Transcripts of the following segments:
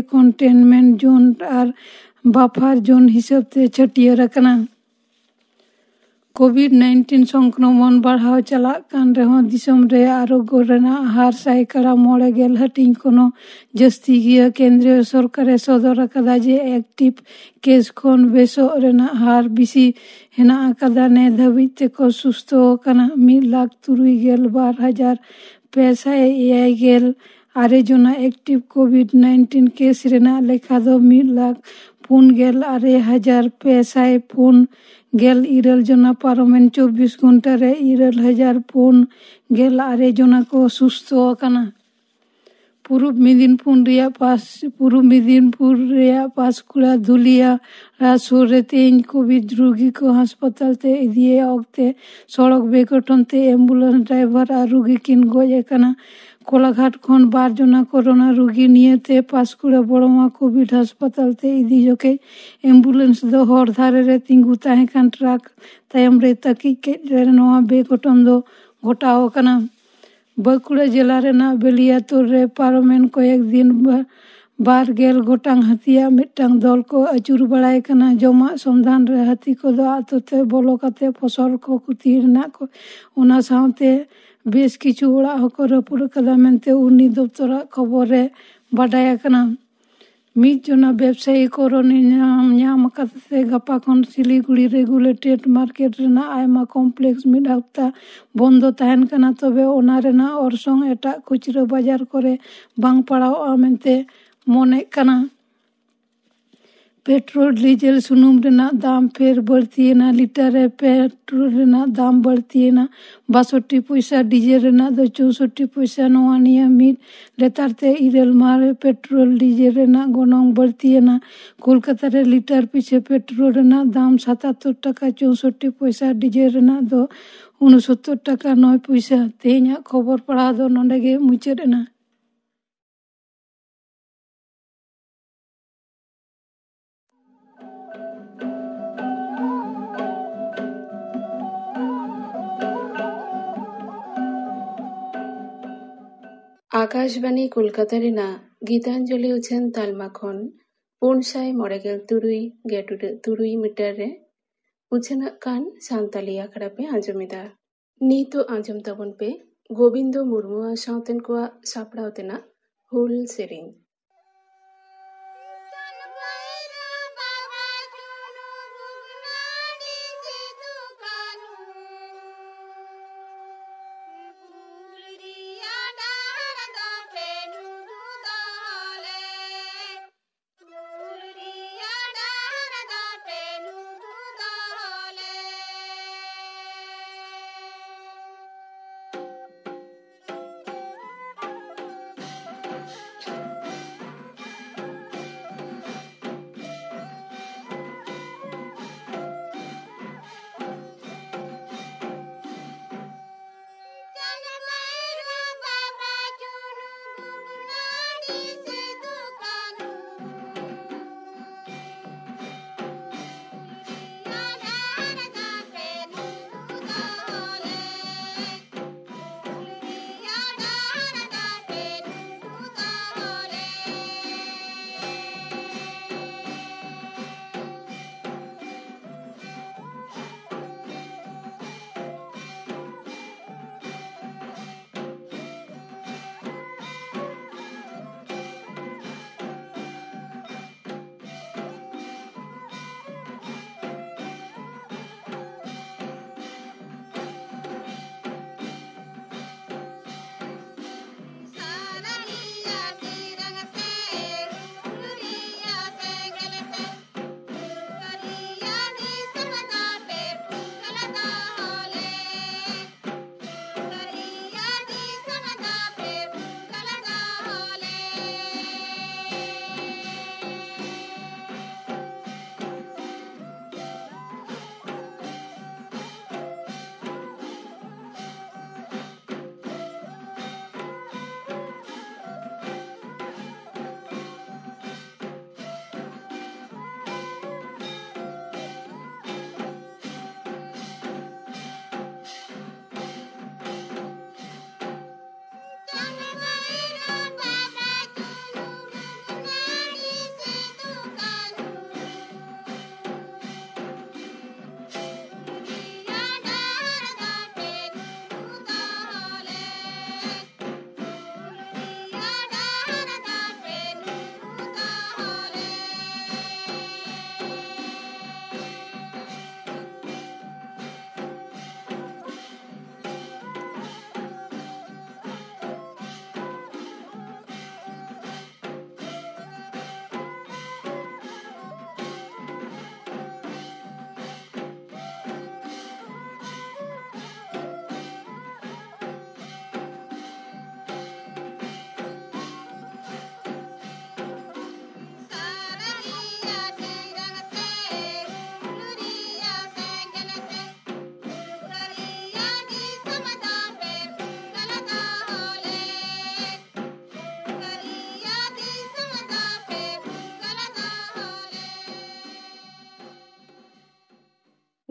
ᱠᱚᱱᱴᱮᱱᱢᱮᱱᱴ zone ᱟᱨ ᱵᱟᱯᱷᱟᱨ zone ᱦᱤᱥᱟᱹᱵ ᱛᱮ ᱪᱷᱟᱹᱴᱭᱟᱹᱨ ᱟᱠᱟᱱᱟ ᱠᱳᱵᱷᱤᱰ ᱱᱟᱭᱤᱱᱴᱤᱱ ᱥᱚᱝᱠᱨᱚᱢᱚᱱ ᱵᱟᱲᱦᱟᱣ ᱪᱟᱞᱟᱜ ᱠᱟᱱ ᱨᱮᱦᱚᱸ ᱫᱤᱥᱚᱢ ᱨᱮ ᱟᱨᱳᱜᱽᱜᱚ ᱨᱮᱱᱟᱜ ᱦᱟᱨ ᱥᱟᱭᱠᱟᱲᱟ ᱢᱚᱬᱮ ᱜᱮᱞ ᱦᱟᱹᱴᱤᱧ ᱠᱳᱱᱳ ᱡᱟᱹᱥᱛᱤ ᱜᱮᱭᱟ ᱠᱮᱱᱫᱨᱤᱭᱚ ᱥᱚᱨᱠᱟᱨᱮ ᱥᱚᱫᱚᱨ ᱟᱠᱟᱫᱟ ᱡᱮ ᱮᱠᱴᱤᱵ ᱠᱮᱥ ᱠᱷᱚᱱ ᱵᱮᱥᱚᱜ ᱨᱮᱱᱟᱜ ᱦᱟᱨ ᱵᱤᱥᱤ ᱦᱮᱱᱟᱜ ᱟᱠᱟᱫᱟ ᱱᱮ ᱫᱷᱟᱹᱵᱤᱡ ᱛᱮᱠᱚ ᱥᱩᱥᱛᱷᱚ ᱟᱠᱟᱱᱟ ᱢᱤᱫ ᱞᱟᱠᱷ ᱛᱩᱨᱩᱭ ᱜᱮᱞ ᱵᱟᱨ ᱦᱟᱡᱟᱨ ᱯᱮ ᱥᱟᱭ ᱮᱭᱟᱭ ᱜᱮᱞ ᱟᱨᱮ ᱡᱚᱱᱟ ᱮᱠᱴᱤᱵᱷ ᱠᱳᱵᱷᱤᱰ ᱱᱟᱭᱤᱱᱴᱤᱱ ᱠᱮᱥ ᱨᱮᱱᱟᱜ ᱞᱮᱠᱷᱟ ᱫᱚ ᱢᱤᱫ ᱞᱟᱠᱷ ᱯᱩᱱ ᱜᱮᱞ ᱟᱨᱮ ᱦᱟᱡᱟᱨ ᱯᱮ ᱥᱟᱭ ᱯᱩᱱ ᱜᱮᱞ ᱤᱨᱟᱹᱞ ᱡᱚᱱᱟ ᱯᱟᱨᱚᱢᱮᱱ ᱪᱚᱵᱵᱤᱥ ᱜᱷᱚᱱᱴᱟ ᱨᱮ ᱤᱨᱟᱹᱞ ᱦᱟᱡᱟᱨ ᱯᱩᱱ ᱜᱮᱞ ᱟᱨᱮ ᱡᱚᱱᱟ ᱠᱚ ᱥᱩᱥᱛᱷᱚ ᱟᱠᱟᱱᱟ ᱯᱩᱨᱩᱵ ᱢᱮᱫᱽᱱᱤᱯᱩᱨ ᱨᱮᱭᱟᱜ ᱯᱟᱥ ᱯᱩᱨᱩᱵ ᱢᱮᱫᱽᱱᱤᱯᱩᱨ ᱨᱮᱭᱟᱜ ᱯᱟᱥᱠᱩᱲᱟ ᱫᱷᱩᱞᱤᱭᱟ ᱥᱩᱨ ᱨᱮ ᱛᱮᱦᱮᱧ ᱠᱳᱵᱷᱤᱰ ᱨᱩᱜᱤ को ᱦᱟᱥᱯᱟᱛᱟᱞ ᱛᱮ ᱤᱫᱤᱭᱮ ᱚᱠᱛᱮ ᱥᱚᱲᱚᱠ ᱵᱮᱜᱷᱚᱴᱚᱱ ᱛᱮ ᱮᱢᱵᱩᱞᱮᱱᱥ ᱰᱨᱟᱭᱵᱷᱟᱨ ᱟᱨ ᱨᱩᱜᱤ ᱠᱤᱱ ᱜᱚᱡ ᱟᱠᱟᱱᱟ ᱠᱚᱞᱟᱜᱷᱟᱴ ᱠᱷᱚᱱ ᱵᱟᱨ ᱡᱚᱱᱟ ᱠᱳᱨᱳᱱᱟ ᱨᱩᱜᱤ ᱱᱤᱭᱮᱛᱮ ᱯᱟᱥᱠᱩᱲᱟ ᱵᱚᱲᱚᱢᱟ ᱠᱳᱵᱷᱤᱰ ᱦᱟᱥᱯᱟᱛᱟᱞ ᱛᱮ ᱤᱫᱤ ᱡᱚᱠᱷᱮᱡ ᱮᱢᱵᱩᱞᱮᱱᱥ ᱫᱚ ᱦᱚᱨ ᱫᱷᱟᱨᱮ ᱨᱮ ᱛᱤᱸᱜᱩ ᱛᱟᱦᱮᱸ ᱠᱟᱱ ᱴᱨᱟᱠ ᱛᱟᱭᱚᱢ ᱨᱮ ᱛᱟᱹᱠᱤᱡ ᱠᱮᱫ ᱨᱮ ᱱᱚᱣᱟ ᱵᱮᱜᱷᱚᱴᱚᱱ ᱫᱚ ᱜᱷᱚᱴᱟᱣ ᱟᱠᱟᱱᱟ ᱵᱟᱸᱠᱩᱲᱟ ᱡᱮᱞᱟ ᱨᱮᱱᱟᱜ ᱵᱮᱞᱤᱭᱟᱛᱳᱨ ᱨᱮ ᱯᱟᱨᱚᱢᱮᱱ ᱠᱚᱭᱮᱠ ᱫᱤᱱ ᱵᱟᱨᱜᱮᱞ ᱜᱚᱴᱟᱝ ᱦᱟᱹᱛᱤᱭᱟᱜ ᱢᱤᱫᱴᱟᱝ ᱫᱚᱞ ᱠᱚ ᱟᱹᱪᱩᱨ ᱵᱟᱲᱟᱭ ᱠᱟᱱᱟ ᱡᱚᱢᱟᱜ ᱥᱚᱱᱫᱷᱟᱱ ᱨᱮ ᱦᱟᱹᱛᱤ ᱠᱚᱫᱚ ᱟᱛᱳ ᱛᱮ ᱵᱚᱞᱚ ᱠᱟᱛᱮ ᱯᱷᱚᱥᱚᱞ ᱠᱚ ᱠᱷᱚᱛᱤ ᱨᱮᱱᱟᱜ ᱠᱚ ᱚᱱᱟ ᱥᱟᱶᱛᱮ ᱵᱮᱥ ᱠᱤᱪᱷᱩ ᱚᱲᱟᱜ ᱦᱚᱸᱠᱚ ᱨᱟᱹᱯᱩᱫ ᱟᱠᱟᱫᱟ ᱢᱮᱱᱛᱮ ᱩᱱᱤ ᱫᱚᱯᱛᱚᱨᱟᱜ ᱠᱷᱚᱵᱚᱨ ᱨᱮ ᱵᱟᱰᱟᱭ ᱟᱠᱟᱱᱟ ᱢᱤᱫ ᱡᱚᱱᱟ ᱵᱮᱵᱽᱥᱟᱭᱤ ᱠᱚᱨᱚᱱᱮ ᱧᱟᱢ ᱧᱟᱢ ᱟᱠᱟᱫᱛᱮ ᱜᱟᱯᱟ ᱠᱷᱚᱱ ᱥᱤᱞᱤᱜᱩᱲᱤ ᱨᱮᱜᱩᱞᱮᱴᱮᱰ ᱢᱟᱨᱠᱮᱴ ᱨᱮᱱᱟᱜ ᱟᱭᱢᱟ ᱠᱚᱢᱯᱞᱮᱠᱥ ᱢᱤᱫ ᱦᱟᱯᱛᱟ ᱵᱚᱱᱫᱚ ᱛᱟᱦᱮᱱ ᱠᱟᱱᱟ ᱛᱚᱵᱮ ᱚᱱᱟ ᱨᱮᱱᱟᱜ ᱚᱨᱥᱚᱝ ᱮᱴᱟᱜ ᱠᱷᱩᱪᱨᱟᱹ ᱵᱟᱡᱟᱨ ᱠᱚᱨᱮ ᱵᱟᱝ ᱯᱟᱲᱟᱣᱚᱜᱼᱟ ᱢᱮᱱᱛᱮ मन पेट्रोल डीजल सुनूम दाम फिर बढ़ती है ना लीटर पेट्रोल दाम बढ़ती है ना बासठ पैसा डीजल चौसठ पैसा ना नहीं लेतारे इरल मारे पेट्रोल डीजल गणम बढ़ती है ना कलकता लीटर पीछे पेट्रोल दाम सतर टाका चौसठ पैसा डीजल उनसत्तर टाका नय पैसा तेहना खबर पढ़ा दो नागे मुचादना আকাশবাণী কলকাতারেনা ગીતાંજલિ ઉછેન તાલમાખોન પૂર્ણશાય મોડેગેલ તુરુઈ ગેટુડ તુરુઈ મીટરે ઉછેન કાન સાંતાલી આખડાપે આંજમિદા નીતો આંજમ તબન પે ગોવિંદ મુર્મુ સાંતેન કોવા સાપડાવતેના হুল সেরিং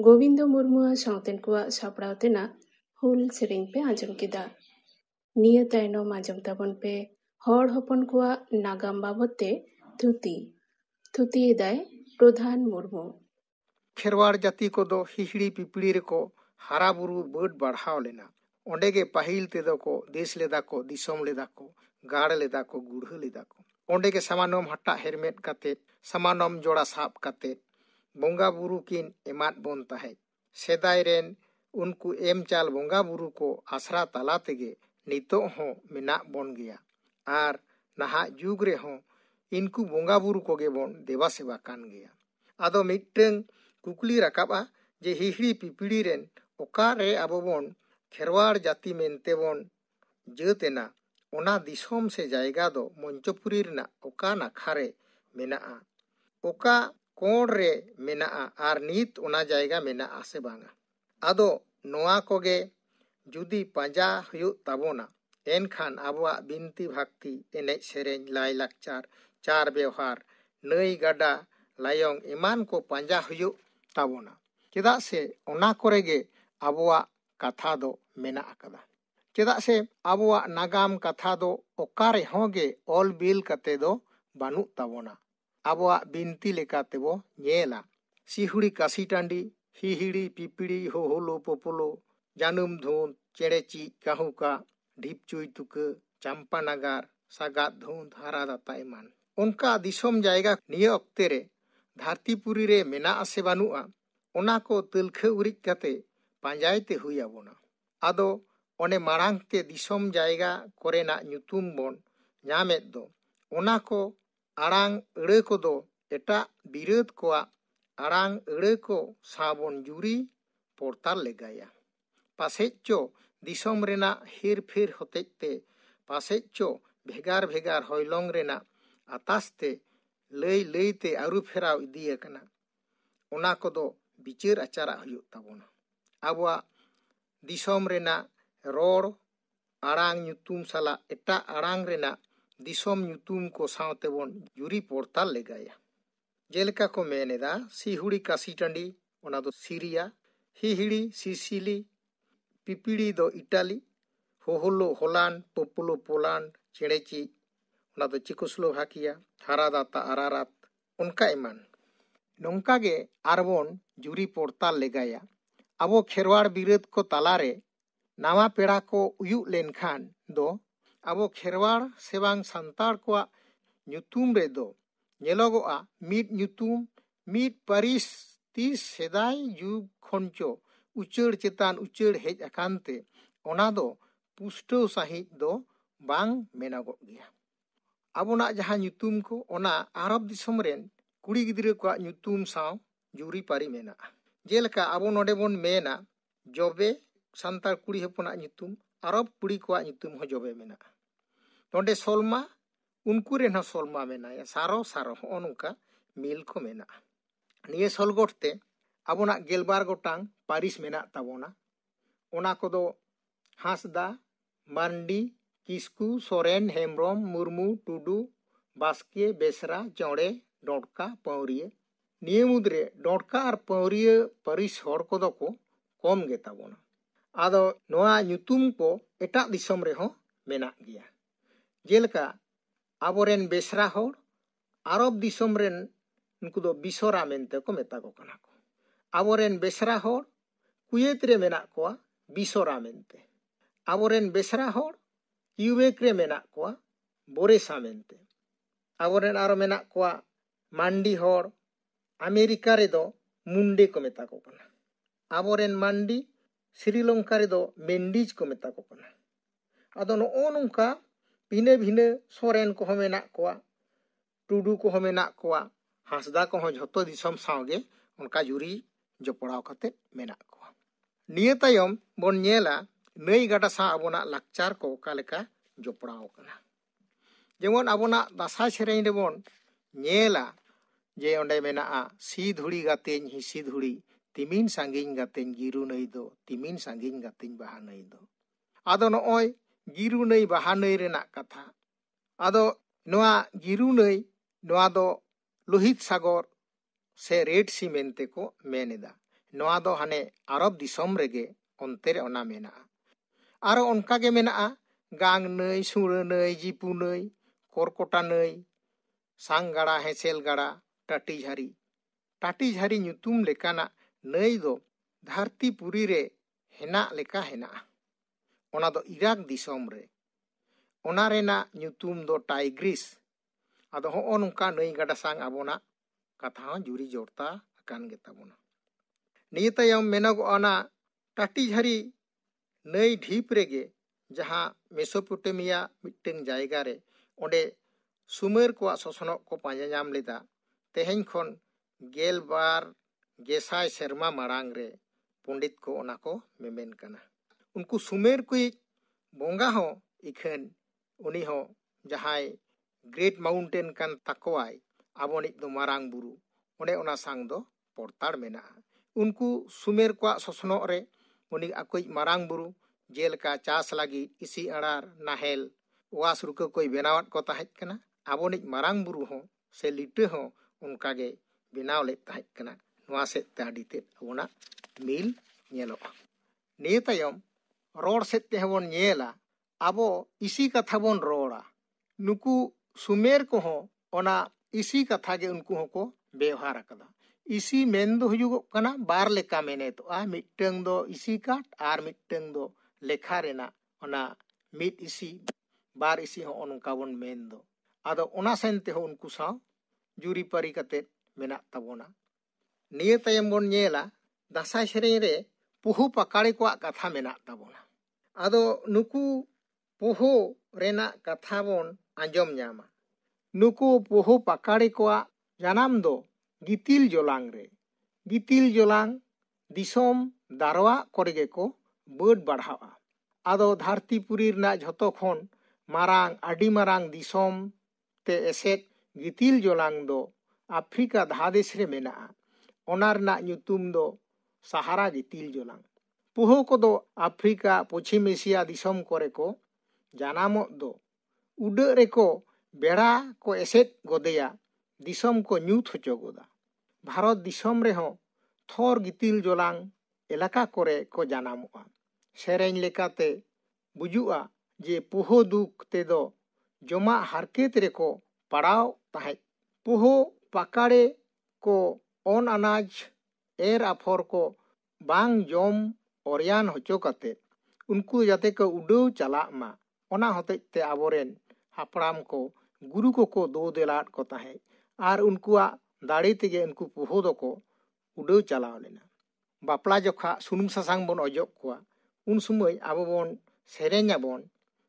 ᱜᱳᱵᱤᱱᱫᱚ ᱢᱩᱨᱢᱩᱣᱟᱜ ᱥᱟᱶᱛᱮᱱ ᱠᱚᱣᱟᱜ ᱥᱟᱯᱲᱟᱣ ᱛᱮᱱᱟᱜ ᱦᱩᱞ ᱥᱮᱨᱮᱧ ᱯᱮ ᱟᱸᱡᱚᱢ ᱠᱮᱫᱟ ᱱᱤᱭᱟᱹ ᱛᱟᱭᱱᱚᱢ ᱟᱸᱡᱚᱢ ᱛᱟᱵᱚᱱ ᱯᱮ ᱦᱚᱲ ᱦᱚᱯᱚᱱ ᱠᱚᱣᱟᱜ ᱱᱟᱜᱟᱢ ᱵᱟᱵᱚᱫ ᱛᱮ ᱛᱷᱩᱛᱤ ᱛᱷᱩᱛᱤᱭᱮᱫᱟᱭ ᱯᱨᱚᱫᱷᱟᱱ ᱢᱩᱨᱢᱩ ᱠᱷᱮᱨᱣᱟᱲ ᱡᱟᱹᱛᱤ ᱠᱚᱫᱚ ᱦᱤᱦᱲᱤ ᱯᱤᱯᱲᱤ ᱨᱮᱠᱚ ᱦᱟᱨᱟ ᱵᱩᱨᱩ ᱵᱟᱹᱰ ᱵᱟᱲᱦᱟᱣ ᱞᱮᱱᱟ ᱚᱸᱰᱮ ᱜᱮ ᱯᱟᱹᱦᱤᱞ ᱛᱮᱫᱚ ᱠᱚ ᱫᱮᱥ ᱞᱮᱫᱟ ᱠᱚ ᱫᱤᱥᱚᱢ ᱞᱮᱫᱟ ᱠᱚ ᱜᱟᱲ ᱞᱮᱫᱟ ᱠᱚ ᱜᱩᱲᱦᱟᱹ ᱞᱮᱫᱟ ᱠᱚ ᱚᱸᱰᱮ ᱜᱮ ᱥᱟᱢᱟᱱᱚᱢ ᱦᱟᱴᱟᱜ ᱦᱮᱨᱢᱮᱫ ᱠᱟᱛᱮᱫ ᱥᱟᱢᱟᱱᱚᱢ ᱡᱚᱲᱟ ᱥᱟᱵ ᱠᱟᱛᱮᱫ ᱵᱚᱸᱜᱟᱼᱵᱩᱨᱩ ᱠᱤᱱ ᱮᱢᱟᱫ ᱵᱚᱱ ᱛᱟᱦᱮᱸᱫ ᱥᱮᱫᱟᱭ ᱨᱮᱱ ᱩᱱᱠᱩ ᱮᱢᱪᱟᱞ ᱵᱚᱸᱜᱟᱼᱵᱩᱨᱩ ᱠᱚ ᱟᱥᱨᱟ ᱛᱟᱞᱟ ᱛᱮᱜᱮ ᱱᱤᱛᱚᱜ ᱦᱚᱸ ᱢᱮᱱᱟᱜ ᱵᱚᱱ ᱜᱮᱭᱟ ᱟᱨ ᱱᱟᱦᱟᱜ ᱡᱩᱜᱽ ᱨᱮᱦᱚᱸ ᱤᱱᱠᱩ ᱵᱚᱸᱜᱟᱼᱵᱩᱨᱩ ᱠᱚᱜᱮ ᱵᱚᱱ ᱫᱮᱵᱟᱥᱮᱵᱟ ᱠᱟᱱ ᱜᱮᱭᱟ ᱟᱫᱚ ᱢᱤᱫᱴᱟᱝ ᱠᱩᱠᱞᱤ ᱨᱟᱠᱟᱵᱼᱟ ᱡᱮ ᱦᱤᱦᱲᱤ ᱯᱤᱯᱲᱤ ᱨᱮᱱ ᱚᱠᱟᱨᱮ ᱟᱵᱚ ᱵᱚᱱ ᱠᱷᱮᱨᱣᱟᱲ ᱡᱟᱹᱛᱤ ᱢᱮᱱᱛᱮ ᱵᱚᱱ ᱡᱟᱹᱛ ᱮᱱᱟ ᱚᱱᱟ ᱫᱤᱥᱚᱢ ᱥᱮ ᱡᱟᱭᱜᱟ ᱫᱚ ᱢᱚᱧᱪᱚᱯᱩᱨᱤ ᱨᱮᱱᱟᱜ ᱚᱠᱟ ᱱᱟᱠᱷᱟᱨᱮ ᱢᱮᱱᱟᱜᱼᱟ ᱚᱠᱟ ᱠᱚᱬ ᱨᱮ ᱢᱮᱱᱟᱜᱼᱟ ᱟᱨ ᱱᱤᱛ ᱚᱱᱟ ᱡᱟᱭᱜᱟ ᱢᱮᱱᱟᱜᱼᱟ ᱥᱮ ᱵᱟᱝᱟ ᱟᱫᱚ ᱱᱚᱣᱟ ᱠᱚᱜᱮ ᱡᱩᱫᱤ ᱯᱟᱸᱡᱟ ᱦᱩᱭᱩᱜ ᱛᱟᱵᱚᱱᱟ ᱮᱱᱠᱷᱟᱱ ᱟᱵᱚᱣᱟᱜ ᱵᱤᱱᱛᱤ ᱵᱷᱟᱠᱛᱤ ᱮᱱᱮᱡ ᱥᱮᱨᱮᱧ ᱞᱟᱭᱼᱞᱟᱠᱪᱟᱨ ᱪᱟᱨ ᱵᱮᱣᱦᱟᱨ ᱱᱟᱹᱭ ᱜᱟᱰᱟ ᱞᱟᱭᱚᱝ ᱮᱢᱟᱱ ᱠᱚ ᱯᱟᱸᱡᱟ ᱦᱩᱭᱩᱜ ᱛᱟᱵᱚᱱᱟ ᱪᱮᱫᱟᱜ ᱥᱮ ᱚᱱᱟ ᱠᱚᱨᱮ ᱜᱮ ᱟᱵᱚᱣᱟᱜ ᱠᱟᱛᱷᱟ ᱫᱚ ᱢᱮᱱᱟᱜ ᱟᱠᱟᱫᱟ ᱪᱮᱫᱟᱜ ᱥᱮ ᱟᱵᱚᱣᱟᱜ ᱱᱟᱜᱟᱢ ᱠᱟᱛᱷᱟ ᱫᱚ ᱚᱠᱟ ᱨᱮᱦᱚᱸ ᱜᱮ ᱚᱞ ᱵᱤᱞ ᱠᱟᱛᱮ ᱫᱚ ᱵᱟᱹᱱᱩᱜ ᱛᱟᱵᱚᱱᱟ ᱟᱵᱚᱣᱟᱜ ᱵᱤᱱᱛᱤ ᱞᱮᱠᱟ ᱛᱮᱵᱚ ᱧᱮᱞᱟ ᱥᱤᱦᱩᱲᱤ ᱠᱟᱥᱤ ᱴᱟᱺᱰᱤ ᱦᱤᱦᱤᱲᱤ ᱯᱤᱯᱤᱲᱤ ᱦᱳᱦᱳᱞᱳ ᱯᱳᱯᱳᱞᱳ ᱡᱟᱹᱱᱩᱢ ᱫᱷᱩᱸᱫ ᱪᱮᱬᱮ ᱪᱤᱡ ᱠᱟᱹᱦᱩᱠᱟ ᱰᱷᱤᱯᱪᱩᱭ ᱛᱩᱠᱟᱹ ᱪᱟᱢᱯᱟ ᱱᱟᱜᱟᱨ ᱥᱟᱜᱟᱫ ᱫᱷᱩᱸᱫ ᱦᱟᱨᱟ ᱫᱟᱛᱟ ᱮᱢᱟᱱ ᱚᱱᱠᱟ ᱫᱤᱥᱚᱢ ᱡᱟᱭᱜᱟ ᱱᱤᱭᱟᱹ ᱚᱠᱛᱮ ᱨᱮ ᱫᱷᱟᱹᱨᱛᱤᱯᱩᱨᱤ ᱨᱮ ᱢᱮᱱᱟᱜ ᱟᱥᱮ ᱵᱟᱹᱱᱩᱜᱼᱟ ᱚᱱᱟ ᱠᱚ ᱛᱟᱹᱞᱠᱷᱟᱹ ᱩᱨᱤᱡ ᱠᱟᱛᱮ ᱯᱟᱸᱡᱟᱭ ᱛᱮ ᱦᱩᱭ ᱟᱵᱚᱱᱟ ᱟᱫᱚ ᱚᱱᱮ ᱢᱟᱲᱟᱝ ᱛᱮ ᱫᱤᱥᱚᱢ ᱡᱟᱭᱜᱟ ᱠᱚᱨᱮᱱᱟᱜ ᱧᱩᱛᱩᱢ ᱵᱚᱱ ᱧᱟᱢᱮᱫ ᱫᱚ ᱚᱱᱟ ᱠᱚ ᱟᱲᱟᱝ ᱟᱹᱲᱟᱹ ᱠᱚᱫᱚ ᱮᱴᱟᱜ ᱵᱤᱨᱟᱹᱫ ᱠᱚᱣᱟᱜ ᱟᱲᱟᱝ ᱟᱹᱲᱟᱹ ᱠᱚ ᱥᱟᱵᱚᱱ ᱡᱩᱨᱤ ᱯᱚᱨᱛᱟᱞ ᱞᱮᱜᱟᱭᱟ ᱯᱟᱥᱮᱪᱚ ᱫᱤᱥᱚᱢ ᱨᱮᱱᱟᱜ ᱦᱤᱨᱯᱷᱤᱨ ᱦᱚᱛᱮᱡᱛᱮ ᱯᱟᱥᱮᱪᱚ ᱵᱷᱮᱜᱟᱨ ᱵᱷᱮᱜᱟᱨ ᱦᱚᱭᱞᱚᱝ ᱨᱮᱱᱟᱜ ᱟᱛᱟᱥᱛᱮ ᱞᱟᱹᱭ ᱞᱟᱹᱭᱛᱮ ᱟᱹᱨᱩ ᱯᱷᱮᱨᱟᱣ ᱤᱫᱤ ᱟᱠᱟᱱᱟ ᱚᱱᱟ ᱠᱚᱫᱚ ᱵᱤᱪᱟᱹᱨ ᱟᱪᱟᱨᱟᱜ ᱦᱩᱭᱩᱜ ᱛᱟᱵᱚᱱᱟ ᱟᱵᱚᱣᱟᱜ ᱫᱤᱥᱚᱢ ᱨᱮᱱᱟᱜ ᱨᱚᱲ ᱟᱲᱟᱝ ᱧᱩᱛᱩᱢ ᱥᱟᱞᱟᱜ ᱮᱴᱟᱜ ᱟᱲᱟᱝ ᱨᱮᱱᱟᱜ ᱫᱤᱥᱚᱢ ᱧᱩᱛᱩᱢ ᱠᱚ ᱥᱟᱶᱛᱮ ᱵᱚᱱ ᱡᱩᱨᱤ ᱯᱚᱲᱛᱟᱞ ᱞᱮᱜᱟᱭᱟ ᱡᱮᱞᱮᱠᱟ ᱠᱚ ᱢᱮᱱ ᱮᱫᱟ ᱥᱤᱦᱩᱲᱤ ᱠᱟᱥᱤ ᱴᱟᱺᱰᱤ ᱚᱱᱟ ᱫᱚ ᱥᱤᱨᱤᱭᱟ ᱦᱤᱦᱤᱲᱤ ᱥᱤᱥᱤᱞᱤ ᱯᱤᱯᱤᱲᱤ ᱫᱚ ᱤᱴᱟᱞᱤ ᱦᱳᱦᱳᱞᱳ ᱦᱳᱞᱟᱱ ᱯᱳᱯᱳᱞᱳ ᱯᱳᱞᱟᱱᱰ ᱪᱮᱬᱮᱪᱤ ᱚᱱᱟ ᱫᱚ ᱪᱮᱠᱳᱥᱞᱳᱵᱷᱟᱠᱤᱭᱟ ᱦᱟᱨᱟᱫᱟᱛᱟ ᱟᱨᱟᱨᱟᱛ ᱚᱱᱠᱟ ᱮᱢᱟᱱ ᱱᱚᱝᱠᱟ ᱜᱮ ᱟᱨᱵᱚᱱ ᱡᱩᱨᱤ ᱯᱚᱲᱛᱟᱞ ᱞᱮᱜᱟᱭᱟ ᱟᱵᱚ ᱠᱷᱮᱨᱣᱟᱲ ᱵᱤᱨᱟᱹᱫ ᱠᱚ ᱛᱟᱞᱟᱨᱮ ᱱᱟᱣᱟ ᱯᱮᱲᱟ ᱠᱚ ᱩᱭᱩᱜ ᱞᱮᱱᱠᱷᱟᱱ ᱫᱚ ᱟᱵᱚ ᱠᱷᱮᱨᱣᱟᱲ ᱥᱮᱵᱟᱝ ᱥᱟᱱᱛᱟᱲ ᱠᱚᱣᱟᱜ ᱧᱩᱛᱩᱢ ᱨᱮᱫᱚ ᱧᱮᱞᱚᱜᱚᱜᱼᱟ ᱢᱤᱫ ᱧᱩᱛᱩᱢ ᱢᱤᱫ ᱯᱟᱹᱨᱤᱥ ᱛᱤᱥ ᱥᱮᱫᱟᱭ ᱡᱩᱜᱽ ᱠᱷᱚᱱ ᱪᱚ ᱩᱪᱟᱹᱲ ᱪᱮᱛᱟᱱ ᱩᱪᱟᱹᱲ ᱦᱮᱡ ᱟᱠᱟᱱᱛᱮ ᱚᱱᱟ ᱫᱚ ᱯᱩᱥᱴᱟᱹᱣ ᱥᱟᱺᱦᱤᱡ ᱫᱚ ᱵᱟᱝ ᱢᱮᱱᱚᱜᱚᱜ ᱜᱮᱭᱟ ᱟᱵᱚᱱᱟᱜ ᱡᱟᱦᱟᱸ ᱧᱩᱛᱩᱢ ᱠᱚ ᱚᱱᱟ ᱟᱨᱚᱵ ᱫᱤᱥᱚᱢ ᱨᱮᱱ ᱠᱩᱲᱤ ᱜᱤᱫᱽᱨᱟᱹ ᱠᱚᱣᱟᱜ ᱧᱩᱛᱩᱢ ᱥᱟᱶ ᱡᱩᱨᱤᱯᱟᱹᱨᱤ ᱢᱮᱱᱟᱜᱼᱟ ᱡᱮᱞᱮᱠᱟ ᱟᱵᱚ ᱱᱚᱰᱮ ᱵᱚᱱ ᱢᱮᱱᱟ ᱡᱚᱵᱮ ᱥᱟᱱᱛᱟᱲ ᱠᱩᱲᱤ ᱦᱚᱯᱚᱱᱟᱜ ᱧᱩᱛᱩᱢ ᱟᱨᱚᱵ ᱠᱩᱲᱤ ᱠᱚᱣᱟᱜ ᱧᱩᱛᱩᱢ ᱦᱚᱸ ᱡᱚᱵᱮ ᱢᱮᱱᱟᱜᱼᱟ ᱱᱚᱸᱰᱮ ᱥᱚᱞᱢᱟ ᱩᱱᱠᱩ ᱨᱮᱱ ᱦᱚᱸ ᱥᱚᱞᱢᱟ ᱢᱮᱱᱟᱭᱟ ᱥᱟᱨᱚ ᱥᱟᱨᱚ ᱦᱚᱸᱜᱼᱚ ᱱᱚᱝᱠᱟ ᱢᱤᱞ ᱠᱚ ᱢᱮᱱᱟᱜᱼᱟ ᱱᱤᱭᱟᱹ ᱥᱚᱞᱜᱚᱴ ᱛᱮ ᱟᱵᱚᱱᱟᱜ ᱜᱮᱞᱵᱟᱨ ᱜᱚᱴᱟᱝ ᱯᱟᱹᱨᱤᱥ ᱢᱮᱱᱟᱜ ᱛᱟᱵᱚᱱᱟ ᱚᱱᱟ ᱠᱚᱫᱚ ᱦᱟᱸᱥᱫᱟ ᱢᱟᱱᱰᱤ ᱠᱤᱥᱠᱩ ᱥᱚᱨᱮᱱ ᱦᱮᱢᱵᱨᱚᱢ ᱢᱩᱨᱢᱩ ᱴᱩᱰᱩ ᱵᱟᱥᱠᱮ ᱵᱮᱥᱨᱟ ᱪᱚᱬᱮ ᱰᱚᱰᱠᱟ ᱯᱟᱹᱣᱨᱤᱭᱟᱹ ᱱᱤᱭᱟᱹ ᱢᱩᱫᱽᱨᱮ ᱰᱚᱰᱠᱟ ᱟᱨ ᱯᱟᱹᱣᱨᱤᱭᱟᱹ ᱯᱟᱹᱨᱤᱥ ᱦᱚᱲ ᱠᱚᱫᱚ ᱠᱚ ᱠᱚᱢ ᱜᱮᱛᱟ ᱵᱚᱱᱟ Ado, noa jutumko eta disombre jo menak gian. Jelka, aboren besara hor, arop disombre nuk edo bisoramente kometako kanako. Aboren besara hor, kuietre menakkoa, bisoramente. Aboren besara hor, iubekre menakkoa, boresamente. Aboren ara menakkoa, mandi hor, Amerikare do mundeko Aboren mandi, Sri Lanka ᱨᱮᱫᱚ ᱢᱮᱱᱰᱤᱡ ᱠᱚ ᱢᱮᱛᱟ ᱠᱚ ᱠᱟᱱᱟ ᱟᱫᱚ ᱱᱚᱜᱼᱚ ᱱᱚᱝᱠᱟ ᱵᱷᱤᱱᱟᱹ ᱵᱷᱤᱱᱟᱹ ᱥᱚᱨᱮᱱ ᱠᱚᱦᱚᱸ ᱢᱮᱱᱟᱜ ᱠᱚᱣᱟ ᱴᱩᱰᱩ ᱠᱚᱦᱚᱸ ᱢᱮᱱᱟᱜ ᱠᱚᱣᱟ ᱦᱟᱸᱥᱫᱟ ᱠᱚᱦᱚᱸ ᱡᱷᱚᱛᱚ ᱫᱤᱥᱚᱢ ᱥᱟᱶᱜᱮ ᱚᱱᱠᱟ ᱡᱩᱨᱤ ᱡᱚᱯᱲᱟᱣ ᱠᱟᱛᱮᱫ ᱢᱮᱱᱟᱜ ᱠᱚᱣᱟ ᱱᱤᱭᱟᱹ ᱛᱟᱭᱚᱢ ᱵᱚᱱ ᱧᱮᱞᱟ ᱱᱟᱹᱭ ᱜᱟᱰᱟ ᱥᱟᱶ ᱟᱵᱚᱱᱟᱜ ᱞᱟᱠᱪᱟᱨ ᱠᱚ ᱚᱠᱟ ᱞᱮᱠᱟ ᱡᱚᱯᱲᱟᱣ ᱠᱟᱱᱟ ᱡᱮᱢᱚᱱ ᱟᱵᱚᱱᱟᱜ ᱫᱟᱸᱥᱟᱭ ᱥᱮᱨᱮᱧ ᱨᱮᱵᱚᱱ ᱧᱮᱞᱟ ᱡᱮ ᱚᱸᱰᱮ ᱢᱮᱱᱟᱜᱼᱟ ᱥᱤ ᱫᱷᱩᱲᱤ ᱜᱟᱛᱮᱧ ᱦᱤᱥᱤ ᱫᱷᱩᱲᱤ ᱛᱤᱢᱤᱧ ᱥᱟᱺᱜᱤᱧ ᱜᱟᱛᱮᱧ ᱜᱤᱨᱩ ᱱᱟᱹᱭ ᱫᱚ ᱛᱤᱢᱤᱧ ᱥᱟᱺᱜᱤᱧ ᱜᱟᱛᱮᱧ ᱵᱟᱦᱟ ᱱᱟᱹᱭ ᱫᱚ ᱟᱫᱚ ᱱᱚᱜᱼᱚᱭ ᱜᱤᱨᱩ ᱱᱟᱹᱭ ᱵᱟᱦᱟ ᱱᱟᱹᱭ ᱨᱮᱱᱟᱜ ᱠᱟᱛᱷᱟ ᱟᱫᱚ ᱱᱚᱣᱟ ᱜᱤᱨᱩ ᱱᱟᱹᱭ ᱱᱚᱣᱟ ᱫᱚ ᱞᱳᱦᱤᱛ ᱥᱟᱜᱚᱨ ᱥᱮ ᱨᱮᱰ ᱥᱤ ᱢᱮᱱᱛᱮ ᱠᱚ ᱢᱮᱱ ᱮᱫᱟ ᱱᱚᱣᱟ ᱫᱚ ᱦᱟᱱᱮ ᱟᱨᱚᱵ ᱫᱤᱥᱚᱢ ᱨᱮᱜᱮ ᱚᱱᱛᱮ ᱨᱮ ᱚᱱᱟ ᱢᱮᱱᱟᱜᱼᱟ ᱟᱨᱚ ᱚᱱᱠᱟᱜᱮ ᱢᱮᱱᱟᱜᱼᱟ ᱜᱟᱝ ᱱᱟᱹᱭ ᱥᱩᱬᱟᱹ ᱱᱟᱹᱭ ᱡᱤᱯᱩ ᱱᱟᱹᱭ ᱠᱚᱨᱠᱚᱴᱟ ᱱᱟᱹᱭ ᱥᱟᱝ ᱜᱟᱰᱟ ᱦᱮᱸᱥᱮᱞ ᱜᱟᱰᱟ ᱴᱟᱹᱴᱤ ᱡᱷᱟᱹᱨᱤ ᱴᱟᱹᱴᱤ ᱡᱷᱟᱹᱨᱤ ᱧᱩᱛᱩᱢ ᱞᱮᱠᱟᱱᱟᱜ ᱱᱟᱹᱭ ᱫᱚ ᱫᱷᱟᱹᱨᱛᱤ ᱯᱩᱨᱤ ᱨᱮ ᱦᱮᱱᱟᱜ ᱞᱮᱠᱟ ᱦᱮᱱᱟᱜᱼᱟ ᱚᱱᱟ ᱫᱚ ᱤᱨᱟᱠ ᱫᱤᱥᱚᱢ ᱨᱮ ᱚᱱᱟ ᱨᱮᱱᱟᱜ ᱧᱩᱛᱩᱢ ᱫᱚ ᱴᱟᱭᱜᱨᱤᱥ ᱟᱫᱚ ᱦᱚᱸᱜᱼᱚ ᱱᱚᱝᱠᱟ ᱱᱟᱹᱭ ᱜᱟᱰᱟ ᱥᱟᱝ ᱟᱵᱚᱱᱟᱜ ᱠᱟᱛᱷᱟ ᱦᱚᱸ ᱡᱩᱨᱤ ᱡᱚᱲᱛᱟ ᱟᱠᱟᱱ ᱜᱮᱛᱟᱵᱚᱱᱟ ᱱᱤᱭᱟᱹ ᱛᱟᱭᱚᱢ ᱢᱮᱱᱚᱜᱚᱜᱼᱟ ᱚᱱᱟ ᱴᱟᱴᱤᱡᱷᱟᱹᱨᱤ ᱱᱟᱹᱭ ᱰᱷᱤᱯ ᱨᱮᱜᱮ ᱡᱟᱦᱟᱸ ᱢᱮᱥᱳᱯᱚᱴᱮᱢᱤᱭᱟ ᱢᱤᱫᱴᱟᱝ ᱡᱟᱭᱜᱟ ᱨᱮ ᱚᱸᱰᱮ ᱥᱩᱢᱮᱨ ᱠᱚᱣᱟᱜ ᱥᱚᱥᱱᱚᱜ ᱠᱚ ᱯᱟᱸᱡᱟ ᱧᱟᱢ ᱞᱮᱫᱟ ᱛᱮᱦᱮᱧ ᱠᱷᱚᱱ ᱜᱮᱞ ᱵᱟᱨ ᱜᱮᱥᱟᱭ ᱥᱮᱨᱢᱟ ᱢᱟᱲᱟᱝ ᱨᱮ ᱯᱚᱸᱰᱤᱛ ᱠᱚ ᱚᱱᱟ ᱠᱚ ᱢᱮᱢᱮᱱ ᱠᱟᱱᱟ ᱩᱱᱠᱩ ᱥᱩᱢᱮᱨ ᱠᱚᱭᱤᱡ ᱵᱚᱸᱜᱟ ᱦᱚᱸ ᱤᱠᱷᱟᱹᱱ ᱩᱱᱤ ᱦᱚᱸ ᱡᱟᱦᱟᱸᱭ ᱜᱨᱮᱴ ᱢᱟᱣᱩᱱᱴᱮᱱ ᱠᱟᱱ ᱛᱟᱠᱚᱣᱟᱭ ᱟᱵᱚᱱᱤᱡ ᱫᱚ ᱢᱟᱨᱟᱝ ᱵᱩᱨᱩ ᱚᱱᱮ ᱚᱱᱟ ᱥᱟᱝ ᱫᱚ ᱯᱚᱲᱛᱟᱲ ᱢᱮᱱᱟᱜᱼᱟ ᱩᱱᱠᱩ ᱥᱩᱢᱮᱨ ᱠᱚᱣᱟᱜ ᱥᱚᱥᱱᱚᱜ ᱨᱮ ᱩᱱᱤ ᱟᱠᱚᱭᱤᱡ ᱢᱟᱨᱟᱝ ᱵᱩᱨᱩ ᱡᱮᱞᱮᱠᱟ ᱪᱟᱥ ᱞᱟᱹᱜᱤᱫ ᱤᱥᱤ ᱟᱲᱟᱨ ᱱᱟᱦᱮᱞ ᱚᱣᱟᱥ ᱨᱩᱠᱟᱹ ᱠᱚᱭ ᱵᱮᱱᱟᱣᱟᱫ ᱠᱚ ᱛᱟᱦᱮᱸᱫ ᱠᱟᱱᱟ ᱟᱵᱚᱱᱤᱡ ᱢᱟᱨᱟᱝ ᱵᱩᱨᱩ ᱦᱚᱸ ᱥᱮ ᱞᱤᱴᱟᱹ ᱦᱚᱸ ᱚᱱᱠᱟᱜᱮ ᱵᱮᱱᱟᱣ ᱞᱮᱫ ᱛᱟᱦᱮᱸᱫ ᱠᱟᱱᱟ ᱱᱚᱣᱟ ᱥᱮᱫ ᱛᱮ ᱟᱹᱰᱤ ᱛᱮᱫ ᱟᱵᱚᱱᱟᱜ ᱢᱤᱞ ᱧᱮᱞᱚᱜᱼᱟ ᱱᱤᱭᱟᱹ ᱛᱟᱭᱚᱢ ᱨᱚᱲ ᱥᱮᱫ ᱛᱮᱦᱚᱸ ᱵᱚᱱ ᱧᱮᱞᱟ ᱟᱵᱚ ᱤᱥᱤ ᱠᱟᱛᱷᱟ ᱵᱚᱱ ᱨᱚᱲᱟ ᱱᱩᱠᱩ ᱥᱩᱢᱮᱨ ᱠᱚᱦᱚᱸ ᱚᱱᱟ ᱤᱥᱤ ᱠᱟᱛᱷᱟ ᱜᱮ ᱩᱱᱠᱩ ᱦᱚᱸᱠᱚ ᱵᱮᱣᱦᱟᱨ ᱟᱠᱟᱫᱟ ᱤᱥᱤ ᱢᱮᱱ ᱫᱚ ᱦᱩᱭᱩᱜᱚᱜ ᱠᱟᱱᱟ ᱵᱟᱨ ᱞᱮᱠᱟ ᱢᱮᱱᱮᱫᱚᱜᱼᱟ ᱢᱤᱫᱴᱟᱝ ᱫᱚ ᱤᱥᱤ ᱠᱟᱴ ᱟᱨ ᱢᱤᱫᱴᱟᱝ ᱫᱚ ᱞᱮᱠᱷᱟ ᱨᱮᱱᱟᱜ ᱚᱱᱟ ᱢᱤᱫ ᱤᱥᱤ ᱵᱟᱨ ᱤᱥᱤ ᱦᱚᱸ ᱱᱚᱝᱠᱟ ᱵᱚᱱ ᱢᱮᱱ ᱫᱚ ᱟᱫᱚ ᱚᱱᱟ ᱥᱮᱱ ᱛᱮᱦᱚᱸ ᱩᱱᱠᱩ ᱥᱟᱶ ᱡᱩᱨᱤᱯᱟᱹᱨᱤ ᱠᱟᱛᱮᱫ ᱢᱮᱱᱟᱜ ᱛᱟᱵᱚᱱᱟ ᱱᱤᱭᱟᱹ ᱛᱟᱭᱚᱢ ᱵᱚᱱ ᱧᱮᱞᱟ ᱫᱟᱸᱥᱟᱭ ᱥᱮᱨᱮᱧ ᱨᱮ ᱯᱩᱦᱩ ᱯᱟᱠᱟᱲᱤ ᱠᱚᱣᱟᱜ ᱠᱟᱛᱷᱟ ᱢᱮᱱᱟᱜ ᱛᱟᱵᱚᱱᱟ ᱟᱫᱚ ᱱᱩᱠᱩ ᱯᱩᱦᱩ ᱨᱮᱱᱟᱜ ᱠᱟᱛᱷᱟ ᱵᱚᱱ ᱟᱸᱡᱚᱢ ᱧᱟᱢᱟ ᱱᱩᱠᱩ ᱯᱩᱦᱩ ᱯᱟᱠᱟᱲᱤ ᱠᱚᱣᱟᱜ ᱡᱟᱱᱟᱢ ᱫᱚ ᱜᱤᱛᱤᱞ ᱡᱚᱞᱟᱝ ᱨᱮ ᱜᱤᱛᱤᱞ ᱡᱚᱞᱟᱝ ᱫᱤᱥᱚᱢ ᱫᱟᱨᱣᱟ ᱠᱚᱨᱮ ᱜᱮᱠᱚ ᱵᱟᱹᱰ ᱵᱟᱲᱦᱟᱜᱼᱟ ᱟᱫᱚ ᱫᱷᱟᱹᱨᱛᱤ ᱯᱩᱨᱤ ᱨᱮᱱᱟᱜ ᱡᱷᱚᱛᱚ ᱠᱷᱚᱱ ᱢᱟᱨᱟᱝ ᱟᱹᱰᱤ ᱢᱟᱨᱟᱝ ᱫᱤᱥᱚᱢ ᱛᱮ ᱮᱥᱮᱫ ᱜᱤᱛᱤᱞ ᱡᱚᱞᱟᱝ ᱫᱚ ᱟᱯᱷᱨᱤᱠᱟ ᱫᱷᱟᱫᱮᱥ ᱨᱮ ᱢᱮᱱᱟᱜᱼᱟ ᱚᱱᱟ ᱨᱮᱱᱟᱜ ᱧᱩᱛᱩᱢ ᱫᱚ ᱥᱟᱦᱟᱨᱟ ᱜᱤᱛᱤᱞ ᱡᱚᱞᱟᱝ ᱯᱩᱦᱟᱹ ᱠᱚᱫᱚ ᱟᱯᱷᱨᱤᱠᱟ ᱯᱚᱪᱷᱤᱢ ᱮᱥᱤᱭᱟ ᱫᱤᱥᱚᱢ ᱠᱚᱨᱮ ᱠᱚ ᱡᱟᱱᱟᱢᱚᱜ ᱫᱚ ᱩᱰᱟᱹᱜ ᱨᱮᱠᱚ ᱵᱮᱲᱟ ᱠᱚ ᱮᱥᱮᱫ ᱜᱚᱫᱮᱭᱟ ᱫᱤᱥᱚᱢ ᱠᱚ ᱧᱩᱛ ᱦᱚᱪᱚ ᱜᱚᱫᱟ ᱵᱷᱟᱨᱚᱛ ᱫᱤᱥᱚᱢ ᱨᱮᱦᱚᱸ ᱛᱷᱚᱨ ᱜᱤᱛᱤᱞ ᱡᱚᱞᱟᱝ ᱮᱞᱟᱠᱟ ᱠᱚᱨᱮ ᱠᱚ ᱡᱟᱱᱟᱢᱚᱜᱼᱟ ᱥᱮᱨᱮᱧ ᱞᱮᱠᱟᱛᱮ ᱵᱩᱡᱩᱜᱼᱟ ᱡᱮ ᱯᱩᱦᱟᱹ ᱫᱩᱠ ᱛᱮᱫᱚ ᱡᱚᱢᱟᱜ ᱦᱟᱨᱠᱮᱛ ᱨᱮᱠᱚ ᱯᱟᱲᱟᱣ ᱛᱟᱦᱮᱸᱫ ᱯᱩᱦᱟᱹ ᱯᱟᱠᱟᱲᱮ ᱠᱚ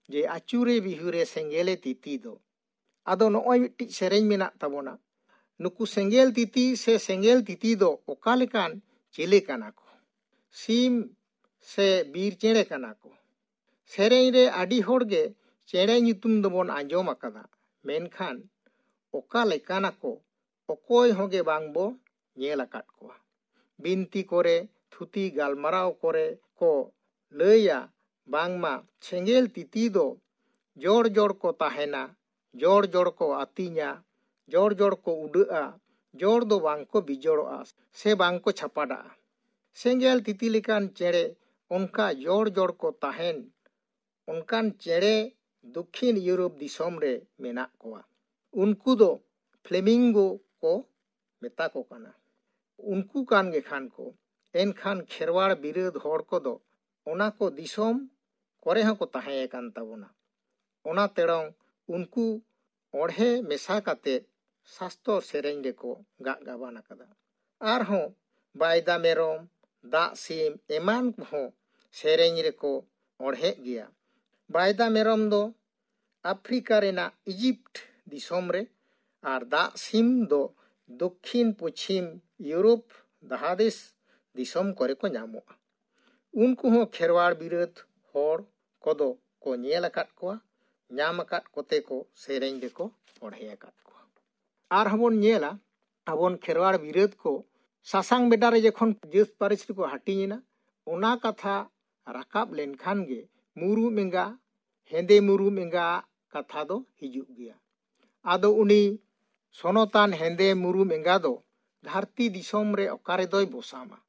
ᱡᱮ ᱟᱹᱪᱩᱨᱮ ᱵᱤᱦᱩᱨᱮ ᱥᱮᱸᱜᱮᱞᱮ ᱛᱤᱛᱤ ᱫᱚ ᱟᱫᱚ ᱱᱚᱜᱼᱚᱭ ᱢᱤᱫᱴᱤᱡ ᱥᱮᱨᱮᱧ ᱢᱮᱱᱟᱜ ᱛᱟᱵᱚᱱᱟ ᱱᱩᱠᱩ ᱥᱮᱸᱜᱮᱞ ᱛᱤᱛᱤ ᱥᱮ ᱥᱮᱸᱜᱮᱞ ᱛᱤᱛᱤ ᱫᱚ ᱚᱠᱟ ᱞᱮᱠᱟᱱ ᱪᱮᱞᱮ ᱠᱟᱱᱟ ᱠᱚ ᱥᱤᱢ ᱥᱮ ᱵᱤᱨ ᱪᱮᱬᱮ ᱠᱟᱱᱟ ᱠᱚ ᱥᱮᱨᱮᱧ ᱨᱮ ᱟᱹᱰᱤ ᱦᱚᱲᱜᱮ ᱪᱮᱬᱮ ᱧᱩᱛᱩᱢ ᱫᱚᱵᱚᱱ ᱟᱸᱡᱚᱢ ᱟᱠᱟᱫᱟ ᱢᱮᱱᱠᱷᱟᱱ ᱚᱠᱟ ᱞᱮᱠᱟᱱᱟᱠᱚ ᱚᱠᱚᱭ ᱦᱚᱸᱜᱮ ᱵᱟᱝᱵᱚ ᱧᱮᱞ ᱟᱠᱟᱫ ᱠᱚᱣᱟ ᱵᱤᱱᱛᱤ ᱠᱚᱨᱮ ᱛᱷᱩᱛᱤ ᱜᱟᱞᱢᱟᱨᱟᱣ ᱠᱚᱨᱮ ᱠᱚ ᱞᱟᱹᱭᱟ ᱵᱟᱝᱢᱟ ᱥᱮᱸᱜᱮᱞ ᱛᱤᱛᱤ ᱫᱚ ᱡᱚᱲ ᱡᱚᱲ ᱠᱚ ᱛᱟᱦᱮᱱᱟ ᱡᱚᱲ ᱡᱚᱲ ᱠᱚ ᱟᱹᱛᱤᱧᱟ ᱡᱚᱲ ᱡᱚᱲ ᱠᱚ ᱩᱰᱟᱹᱜᱼᱟ ᱡᱚᱲ ᱫᱚ ᱵᱟᱝ ᱠᱚ ᱵᱤᱡᱚᱲᱚᱜᱼᱟ ᱥᱮ ᱵᱟᱝ ᱠᱚ ᱪᱷᱟᱯᱟᱰᱟᱜᱼᱟ ᱥᱮᱸᱜᱮᱞ ᱛᱤᱛᱤ ᱞᱮᱠᱟᱱ ᱪᱮᱬᱮ ᱚᱱᱠᱟ ᱡᱚᱲ ᱡᱚᱲ ᱠᱚ ᱛᱟᱦᱮᱱ ᱚᱱᱠᱟᱱ ᱪᱮᱬᱮ ᱫᱚᱠᱠᱷᱤᱱ ᱤᱭᱩᱨᱳᱯ ᱫᱤᱥᱚᱢ ᱨᱮ ᱢᱮᱱᱟᱜ ᱠᱚᱣᱟ ᱩᱱᱠᱩ ᱫᱚ ᱯᱷᱞᱮᱢᱤᱝᱜᱳ ᱠᱚ ᱢᱮᱛᱟ ᱠᱚ ᱠᱟᱱᱟ ᱩᱱᱠᱩ ᱠᱟᱱ ᱜᱮᱠᱷᱟᱱ ᱠᱚ ᱮᱱᱠᱷᱟᱱ ᱠᱷᱮᱨᱣᱟᱲ ᱵᱤᱨᱟᱹᱫ ᱦᱚᱲ ᱠᱚᱫᱚ ᱚᱱᱟ ᱠᱚ ᱫᱤᱥᱚᱢ ᱠᱚᱨᱮ ᱦᱚᱸᱠᱚ ᱛᱟᱦᱮᱸ ᱠᱟᱱ ᱛᱟᱵᱚᱱᱟ ᱚᱱᱟ ᱛᱮᱲᱚᱝ ᱩᱱᱠᱩ ᱚᱬᱦᱮ ᱢᱮᱥᱟ ᱠᱟᱛᱮᱫ ᱥᱟᱥᱛᱚᱨ ᱥᱮᱨᱮᱧ ᱨᱮᱠᱚ ᱜᱟᱜ ᱜᱟᱵᱟᱱ ᱟᱠᱟᱫᱟ ᱟᱨᱦᱚᱸ ᱵᱟᱭᱫᱟ ᱢᱮᱨᱚᱢ ᱫᱟᱜ ᱥᱤᱢ ᱮᱢᱟᱱ ᱠᱚᱦᱚᱸ ᱥᱮᱨᱮᱧ ᱨᱮᱠᱚ ᱚᱬᱦᱮᱜ ᱜᱮᱭᱟ ᱵᱟᱭᱫᱟ ᱢᱮᱨᱚᱢ ᱫᱚ ᱟᱯᱷᱨᱤᱠᱟ ᱨᱮᱱᱟᱜ ᱤᱡᱤᱯᱴ ᱫᱤᱥᱚᱢ ᱨᱮ ᱟᱨ ᱫᱟᱜ ᱥᱤᱢ ᱫᱚ ᱫᱚᱠᱠᱷᱤᱱ ᱯᱚᱪᱷᱤᱢ ᱤᱭᱩᱨᱳᱯ ᱫᱟᱦᱟᱫᱮᱥ ᱫᱤᱥᱚᱢ ᱠᱚᱨᱮ ᱠᱚ ᱧᱟᱢᱚᱜᱼᱟ ᱩᱱᱠᱩ ᱦᱚᱸ ᱠᱷᱮᱨᱣᱟᱲ ᱵᱤᱨᱟᱹᱫ ᱦᱚᱲ ᱠᱚᱫᱚ ᱠᱚ ᱧᱮᱞ ᱟᱠᱟᱫ ᱠᱚᱣᱟ ᱧᱟᱢ ᱟᱠᱟᱫ ᱠᱚᱛᱮ ᱠᱚ ᱥᱮᱨᱮᱧ ᱨᱮᱠᱚ ᱚᱬᱦᱮ ᱟᱠᱟᱫ ᱠᱚᱣᱟ और हमन नेला अबन खेरवार विरोध को सासांग बेटा रे जखन जेस परिस्थिति को हटिना ओना कथा राकाब लेनखान गे मुरु मेंगा हेंदे मुरु मेंगा कथा दो हिजु गया आदो उनी सनतान हेंदे मुरु मेंगा दो धरती दिसम रे ओकारे दय बोसामा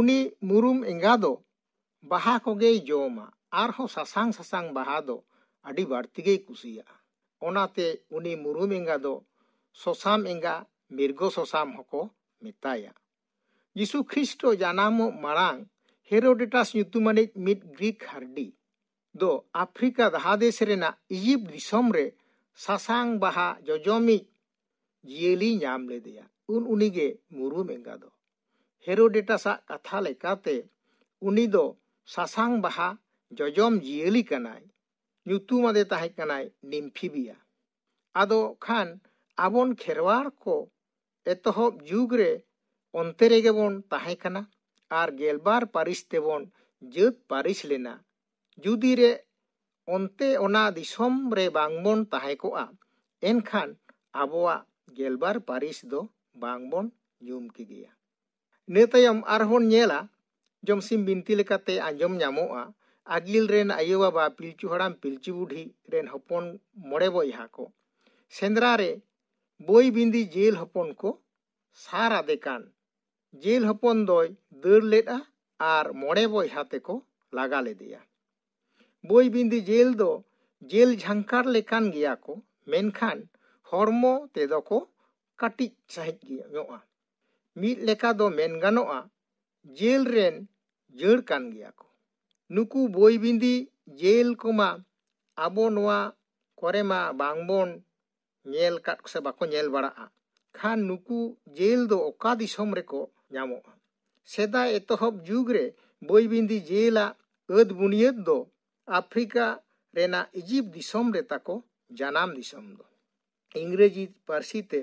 उनी मुरुम एंगा दो बहा कोगे जोमा आर हो सासांग सासांग बहा दो अडी बाडती गे कुसिया ओनाते उनी मुरुम एंगा दो ᱥᱚᱥᱟᱢ ᱮᱸᱜᱟ ᱢᱤᱨᱜᱚ ᱥᱚᱥᱟᱢ ᱦᱚᱸᱠᱚ ᱢᱮᱛᱟᱭᱟ ᱡᱤᱥᱩ ᱠᱷᱨᱤᱥᱴᱚ ᱡᱟᱱᱟᱢᱚᱜ ᱢᱟᱲᱟᱝ ᱦᱮᱨᱳᱰᱮᱴᱟᱥ ᱧᱩᱛᱩᱢᱟᱱᱤᱡ ᱢᱤᱫ ᱜᱨᱤᱠ ᱦᱟᱨᱰᱤ ᱫᱚ ᱟᱯᱷᱨᱤᱠᱟ ᱫᱟᱦᱟᱫᱮᱥ ᱨᱮᱱᱟᱜ ᱤᱡᱤᱯᱴ ᱫᱤᱥᱚᱢ ᱨᱮ ᱥᱟᱥᱟᱝ ᱵᱟᱦᱟ ᱡᱚᱡᱚᱢᱤᱡ ᱡᱤᱭᱟᱹᱞᱤ ᱧᱟᱢ ᱞᱮᱫᱮᱭᱟ ᱩᱱ ᱩᱱᱤᱜᱮ ᱢᱩᱨᱩᱢ ᱮᱸᱜᱟ ᱫᱚ ᱦᱮᱨᱳᱰᱮᱴᱟᱥᱟᱜ ᱠᱟᱛᱷᱟ ᱞᱮᱠᱟᱛᱮ ᱩᱱᱤ ᱫᱚ ᱥᱟᱥᱟᱝ ᱵᱟᱦᱟ ᱡᱚᱡᱚᱢ ᱡᱤᱭᱟᱹᱞᱤ ᱠᱟᱱᱟᱭ ᱧᱩᱛᱩᱢᱟᱫᱮ ᱛᱟᱦᱮᱸ ᱠᱟᱱᱟᱭ ᱱᱤᱢᱯᱷᱤᱵᱤᱭᱟ ᱟᱫᱚ ᱠᱷᱟᱱ ᱟᱵᱚᱱ ᱠᱷᱮᱨᱣᱟᱲ ᱠᱚ ᱮᱛᱚᱦᱚᱵ ᱡᱩᱜᱽ ᱨᱮ ᱚᱱᱛᱮ ᱨᱮᱜᱮ ᱵᱚᱱ ᱛᱟᱦᱮᱸ ᱠᱟᱱᱟ ᱟᱨ ᱜᱮᱞᱵᱟᱨ ᱯᱟᱹᱨᱤᱥ ᱛᱮᱵᱚᱱ ᱡᱟᱹᱛ ᱯᱟᱹᱨᱤᱥ ᱞᱮᱱᱟ ᱡᱩᱫᱤ ᱨᱮ ᱚᱱᱛᱮ ᱚᱱᱟ ᱫᱤᱥᱚᱢ ᱨᱮ ᱵᱟᱝᱵᱚᱱ ᱛᱟᱦᱮᱸ ᱠᱚᱜᱼᱟ ᱮᱱᱠᱷᱟᱱ ᱟᱵᱚᱣᱟᱜ ᱜᱮᱞᱵᱟᱨ ᱯᱟᱹᱨᱤᱥ ᱫᱚ ᱵᱟᱝᱵᱚᱱ ᱧᱩᱢ ᱠᱮᱜᱮᱭᱟ ᱤᱱᱟᱹ ᱛᱟᱭᱚᱢ ᱟᱨᱦᱚᱸ ᱧᱮᱞᱟ ᱡᱚᱢᱥᱤᱢ ᱵᱤᱱᱛᱤ ᱞᱮᱠᱟᱛᱮ ᱟᱸᱡᱚᱢ ᱧᱟᱢᱚᱜᱼᱟ ᱟᱹᱜᱤᱞ ᱨᱮᱱ ᱟᱭᱳᱼᱵᱟᱵᱟ ᱯᱤᱞᱪᱩ ᱦᱟᱲᱟᱢ ᱯᱤᱞᱪᱩ ᱵᱩᱰᱷᱤ ᱨᱮᱱ ᱦᱚᱯᱚᱱ ᱢᱚᱬᱮ ᱵᱚᱭᱦᱟ ᱠᱚ ᱥᱮᱸᱫᱽᱨᱟ ᱨᱮ ᱵᱳᱭ ᱵᱤᱸᱫᱤ ᱡᱮᱞ ᱦᱚᱯᱚᱱ ᱠᱚ ᱥᱟᱨ ᱟᱫᱮ ᱠᱟᱱ ᱡᱮᱞ ᱦᱚᱯᱚᱱ ᱫᱚᱭ ᱫᱟᱹᱲ ᱞᱮᱫᱼᱟ ᱟᱨ ᱢᱚᱬᱮ ᱵᱚᱭᱦᱟ ᱛᱮᱠᱚ ᱞᱟᱜᱟ ᱞᱮᱫᱮᱭᱟ ᱵᱳᱭ ᱵᱤᱸᱫᱤ ᱡᱮᱞ ᱫᱚ ᱡᱮᱞ ᱡᱷᱟᱝᱠᱟᱨ ᱞᱮᱠᱟᱱ ᱜᱮᱭᱟ ᱠᱚ ᱢᱮᱱᱠᱷᱟᱱ ᱦᱚᱲᱢᱚ ᱛᱮᱫᱚ ᱠᱚ ᱠᱟᱹᱴᱤᱡ ᱥᱟᱺᱦᱤᱡ ᱧᱚᱜᱼᱟ ᱢᱤᱫ ᱞᱮᱠᱟ ᱫᱚ ᱢᱮᱱ ᱜᱟᱱᱚᱜᱼᱟ ᱡᱮᱞ ᱨᱮᱱ ᱡᱟᱹᱲ ᱠᱟᱱ ᱜᱮᱭᱟ ᱠᱚ ᱱᱩᱠᱩ ᱵᱳᱭ ᱵᱤᱸᱫᱤ ᱡᱮᱞ ᱠᱚᱢᱟ ᱟᱵᱚ ᱱᱚᱣᱟ ᱠᱚᱨᱮ ᱢᱟ ᱵᱟᱝᱵᱚᱱ ᱧᱮᱞ ᱠᱟᱫ ᱠᱚᱥᱮ ᱥᱮ ᱵᱟᱠᱚ ᱧᱮᱞ ᱵᱟᱲᱟᱜᱼᱟ ᱠᱷᱟᱱ ᱱᱩᱠᱩ ᱡᱤᱞ ᱫᱚ ᱚᱠᱟ ᱫᱤᱥᱚᱢ ᱨᱮᱠᱚ ᱧᱟᱢᱚᱜᱼᱟ ᱥᱮᱫᱟᱭ ᱮᱛᱚᱦᱚᱵ ᱡᱩᱜᱽ ᱨᱮ ᱵᱳᱭᱵᱤᱱᱫᱤ ᱡᱮᱞᱟᱜ ᱟᱹᱫ ᱵᱩᱱᱭᱟᱹᱫ ᱫᱚ ᱟᱯᱷᱨᱤᱠᱟ ᱨᱮᱱᱟᱜ ᱤᱡᱤᱯᱴ ᱫᱤᱥᱚᱢ ᱨᱮ ᱛᱟᱠᱚ ᱡᱟᱱᱟᱢ ᱫᱤᱥᱚᱢ ᱫᱚ ᱤᱝᱨᱮᱡᱤ ᱯᱟᱹᱨᱥᱤ ᱛᱮ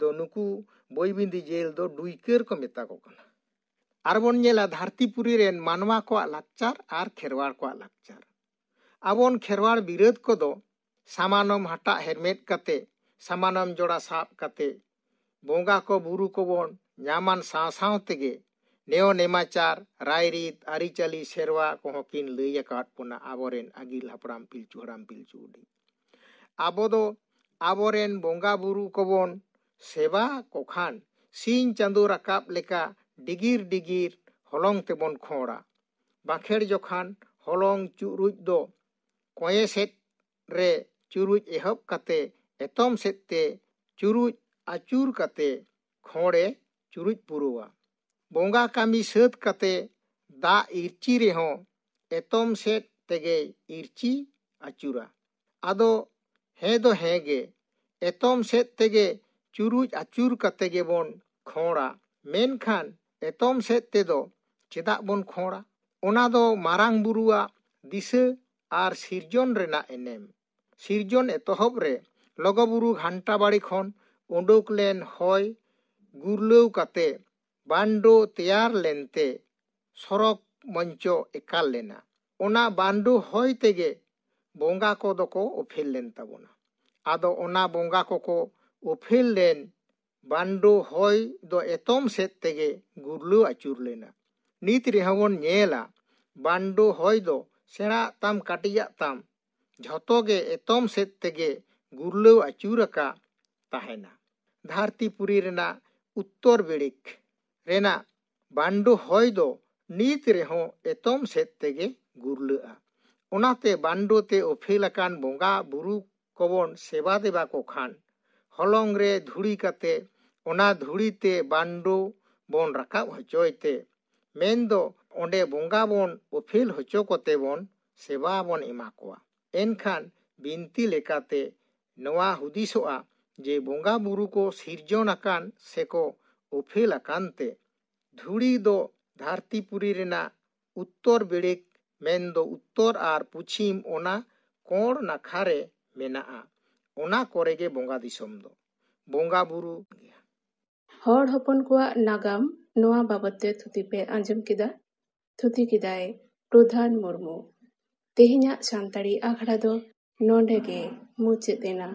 ᱫᱚ ᱱᱩᱠᱩ ᱵᱳᱭᱵᱤᱱᱫᱤ ᱡᱤᱞ ᱫᱚ ᱰᱩᱭᱠᱟᱹᱨ ᱠᱚ ᱢᱮᱛᱟ ᱠᱚ ᱠᱟᱱᱟ ᱵᱚᱱ ᱧᱮᱞᱟ ᱫᱷᱟᱹᱨᱛᱤᱯᱩᱨᱤ ᱨᱮᱱ ᱢᱟᱱᱣᱟ ᱠᱚᱣᱟᱜ ᱞᱟᱠᱪᱟᱨ ᱟᱨ ᱠᱷᱮᱨᱣᱟᱲ ᱠᱚᱣᱟᱜ ᱞᱟᱠᱪᱟᱨ ᱟᱵᱚᱱ ᱠᱷᱮᱨᱣᱟᱲ ᱵᱤᱨᱟᱹᱫ ᱠᱚᱫᱚ ᱥᱟᱢᱟᱱᱚᱢ ᱦᱟᱴᱟᱜ ᱦᱮᱨᱢᱮᱫ ᱠᱟᱛᱮ ᱥᱟᱢᱟᱱᱚᱢ ᱡᱚᱲᱟ ᱥᱟᱵ ᱠᱟᱛᱮ ᱵᱚᱸᱜᱟ ᱠᱚ ᱵᱩᱨᱩ ᱠᱚᱵᱚᱱ ᱧᱟᱢᱟᱱ ᱥᱟᱶ ᱥᱟᱶ ᱛᱮᱜᱮ ᱱᱮᱭᱚ ᱱᱮᱢᱟᱪᱟᱨ ᱨᱟᱭᱨᱤᱛ ᱟᱹᱨᱤᱪᱟᱹᱞᱤ ᱥᱮᱨᱣᱟ ᱠᱚᱦᱚᱸ ᱠᱤᱱ ᱞᱟᱹᱭ ᱟᱠᱟᱫ ᱵᱚᱱᱟ ᱟᱵᱚᱨᱮᱱ ᱟᱹᱜᱤᱞ ᱦᱟᱯᱲᱟᱢ ᱯᱤᱞᱪᱩ ᱦᱟᱲᱟᱢ ᱯᱤᱞᱪᱩ ᱵᱩᱰᱷᱤ ᱟᱵᱚ ᱫᱚ ᱟᱵᱚᱨᱮᱱ ᱵᱚᱸᱜᱟ ᱵᱩᱨᱩ ᱠᱚᱵᱚᱱ ᱥᱮᱵᱟ ᱠᱚ ᱠᱷᱟᱱ ᱥᱤᱧ ᱪᱟᱸᱫᱳ ᱨᱟᱠᱟᱵ ᱞᱮᱠᱟ ᱰᱤᱜᱤᱨ ᱰᱤᱜᱤᱨ ᱦᱚᱞᱚᱝ ᱛᱮᱵᱚᱱ ᱠᱷᱚᱲᱟ ᱵᱟᱸᱠᱷᱮᱲ ᱡᱚᱠᱷᱟᱱ ᱦᱚᱞᱚᱝ ᱪᱩᱨᱩᱡ ᱫᱚ ᱠᱚᱭᱮ ᱥᱮᱫ ᱨᱮ ᱪᱩᱨᱩᱡ ᱮᱦᱚᱵ ᱠᱟᱛᱮ ᱮᱛᱚᱢ ᱥᱮᱫ ᱛᱮ ᱪᱩᱨᱩᱡ ᱟᱹᱪᱩᱨ ᱠᱟᱛᱮ ᱠᱷᱚᱲᱮ ᱪᱩᱨᱩᱡ ᱯᱩᱨᱟᱹᱣᱟ ᱵᱚᱸᱜᱟ ᱠᱟᱹᱢᱤ ᱥᱟᱹᱛ ᱠᱟᱛᱮ ᱫᱟᱜ ᱤᱨᱪᱤ ᱨᱮᱦᱚᱸ ᱮᱛᱚᱢ ᱥᱮᱫ ᱛᱮᱜᱮ ᱤᱨᱪᱤ ᱟᱹᱪᱩᱨᱟ ᱟᱫᱚ ᱦᱮᱸ ᱫᱚ ᱦᱮᱸ ᱜᱮ ᱮᱛᱚᱢ ᱥᱮᱫ ᱛᱮᱜᱮ ᱪᱩᱨᱩᱡ ᱟᱹᱪᱩᱨ ᱠᱟᱛᱮ ᱜᱮᱵᱚᱱ ᱠᱷᱚᱲᱟ ᱢᱮᱱᱠᱷᱟᱱ ᱮᱛᱚᱢ ᱥᱮᱫ ᱛᱮᱫᱚ ᱪᱮᱫᱟᱜ ᱵᱚᱱ ᱠᱷᱚᱲᱟ ᱚᱱᱟ ᱫᱚ ᱢᱟᱨᱟᱝ ᱵᱩᱨᱩᱣᱟᱜ ᱫᱤᱥᱟᱹ ᱟᱨ ᱥᱤᱨᱡᱚᱱ ᱨᱮᱱᱟᱜ ᱮᱱᱮᱢ ᱥᱤᱨᱡᱚᱱ ᱮᱛᱚᱦᱚᱵ ᱨᱮ ᱞᱚᱜᱚᱵᱩᱨᱩ ᱜᱷᱟᱱᱴᱟ ᱵᱟᱲᱤ ᱠᱷᱚᱱ ᱳᱰᱳᱠ ᱞᱮᱱ ᱦᱚᱭ ᱜᱩᱨᱞᱟᱹᱣ ᱠᱟᱛᱮ ᱵᱟᱱᱰᱳ ᱛᱮᱭᱟᱨ ᱞᱮᱱᱛᱮ ᱥᱚᱨᱚᱜᱽ ᱢᱚᱧᱪᱚ ᱮᱠᱟᱞ ᱞᱮᱱᱟ ᱚᱱᱟ ᱵᱟᱱᱰᱳ ᱦᱚᱭ ᱛᱮᱜᱮ ᱵᱚᱸᱜᱟ ᱠᱚᱫᱚ ᱠᱚ ᱚᱯᱷᱮᱞ ᱞᱮᱱ ᱛᱟᱵᱚᱱᱟ ᱟᱫᱚ ᱚᱱᱟ ᱵᱚᱸᱜᱟ ᱠᱚᱠᱚ ᱚᱯᱷᱮᱞ ᱞᱮᱱ ᱵᱟᱱᱰᱳ ᱦᱚᱭ ᱫᱚ ᱮᱛᱚᱢ ᱥᱮᱫ ᱛᱮᱜᱮ ᱜᱩᱨᱞᱟᱹᱣ ᱟᱹᱪᱩᱨ ᱞᱮᱱᱟ ᱱᱤᱛ ᱨᱮᱦᱚᱸ ᱵᱚᱱ ᱧᱮᱞᱟ ᱵᱟᱱᱰᱳ ᱦᱚᱭ ᱫᱚ ᱥᱮᱬᱟᱜ ᱛᱟᱢ ᱠᱟᱹᱴᱤᱡᱟᱜ ᱛᱟᱢ ᱡᱷᱚᱛᱚ ᱜᱮ ᱮᱛᱚᱢ ᱥᱮᱫ ᱛᱮᱜᱮ ᱜᱩᱨᱞᱟᱹᱣ ᱟᱹᱪᱩᱨ ᱟᱠᱟᱫ ᱛᱟᱦᱮᱱᱟ ᱫᱷᱟᱹᱨᱛᱤᱯᱩᱨᱤ ᱨᱮᱱᱟᱜ ᱩᱛᱛᱚᱨ ᱵᱮᱲᱤᱠ ᱨᱮᱱᱟᱜ ᱵᱟᱱᱰᱳ ᱦᱚᱭ ᱫᱚ ᱱᱤᱛ ᱨᱮᱦᱚᱸ ᱮᱛᱚᱢ ᱥᱮᱫ ᱛᱮᱜᱮ ᱜᱩᱨᱞᱟᱹᱜᱼᱟ ᱚᱱᱟᱛᱮ ᱵᱟᱱᱰᱳ ᱛᱮ ᱚᱯᱷᱮᱞ ᱟᱠᱟᱱ ᱵᱚᱸᱜᱟ ᱵᱩᱨᱩ ᱠᱚᱵᱚᱱ ᱥᱮᱵᱟ ᱫᱮᱵᱟ ᱠᱚ ᱠᱷᱟᱱ ᱦᱚᱞᱚᱝ ᱨᱮ ᱫᱷᱩᱲᱤ ᱠᱟᱛᱮ ᱚᱱᱟ ᱫᱷᱩᱲᱤ ᱛᱮ ᱵᱟᱱᱰᱳ ᱵᱚᱱ ᱨᱟᱠᱟᱵ ᱦᱚᱪᱚᱭ ᱛᱮ ᱢᱮᱱᱫᱚ ᱚᱸᱰᱮ ᱵᱚᱸᱜᱟ ᱵᱚᱱ ᱚᱯᱷᱮᱞ ᱦᱚᱪᱚ ᱠᱚᱛᱮ ᱵᱚᱱ ᱥᱮᱵᱟ ᱵᱚᱱ ᱮᱢᱟ ᱠᱚᱣᱟ ᱮᱱᱠᱷᱟᱱ ᱵᱤᱱᱛᱤ ᱞᱮᱠᱟᱛᱮ ᱱᱚᱣᱟ ᱦᱩᱫᱤᱥᱚᱜᱼᱟ ᱡᱮ ᱵᱚᱸᱜᱟ ᱵᱩᱨᱩ ᱠᱚ ᱥᱤᱨᱡᱚᱱ ᱟᱠᱟᱱ ᱥᱮᱠᱚ ᱩᱯᱷᱮᱞ ᱟᱠᱟᱱ ᱛᱮ ᱫᱷᱩᱲᱤ ᱫᱚ ᱫᱷᱟᱹᱨᱛᱤ ᱯᱩᱨᱤ ᱨᱮᱱᱟᱜ ᱩᱛᱛᱚᱨ ᱵᱮᱲᱮᱠ ᱢᱮᱱᱫᱚ ᱩᱛᱛᱚᱨ ᱟᱨ ᱯᱚᱪᱷᱤᱢ ᱚᱱᱟ ᱠᱚᱬ ᱱᱟᱠᱷᱟ ᱨᱮ ᱢᱮᱱᱟᱜᱼᱟ ᱚᱱᱟ ᱠᱚᱨᱮ ᱜᱮ ᱵᱚᱸᱜᱟ ᱫᱤᱥᱚᱢ ᱫᱚ ᱵᱚᱸᱜᱟ ᱵᱩᱨᱩ ᱜᱮᱭᱟ ᱦᱚᱲ ᱦᱚᱯᱚᱱ ᱠᱚᱣᱟᱜ ᱱᱟᱜᱟᱢ ᱱᱚᱣᱟ ᱵᱟᱵᱚᱫ ᱛᱮ ᱛᱷᱩᱛᱤ ᱯᱮ ᱟᱸᱡᱚᱢ ᱠᱮᱫᱟ ᱛᱷᱩᱛᱤ ᱠᱮᱫᱟᱭ ᱯᱨᱚᱫᱷᱟᱱ ᱢᱩᱨᱢᱩ ᱛᱮᱦᱮᱧᱟᱜ ᱥᱟᱱᱛᱟᱲᱤ ᱟᱠᱷᱲᱟ ᱫᱚ නොඩැගේ මුච දෙනා